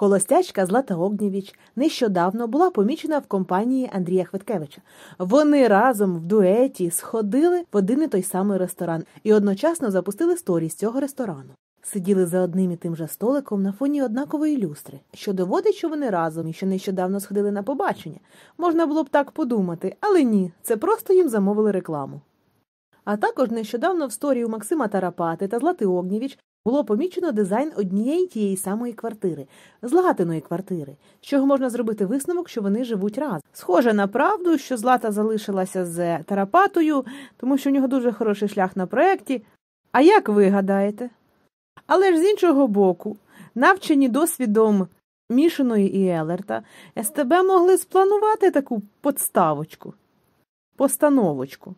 Холостячка Злата Огнєвіч нещодавно була помічена в компанії Андрія Хвиткевича. Вони разом в дуеті сходили в один і той самий ресторан і одночасно запустили сторі з цього ресторану. Сиділи за одним і тим же столиком на фоні однакової люстри, що доводить, що вони разом і що нещодавно сходили на побачення. Можна було б так подумати, але ні, це просто їм замовили рекламу. А також нещодавно в сторі у Максима Тарапати та Злати Огнєвіч було помічено дизайн однієї тієї самої квартири, златиної квартири, з чого можна зробити висновок, що вони живуть разом. Схоже на правду, що злата залишилася з Тарапатою, тому що в нього дуже хороший шлях на проєкті. А як ви гадаєте? Але ж з іншого боку, навчені досвідом Мішиної і Елерта, СТБ могли спланувати таку подставочку, постановочку.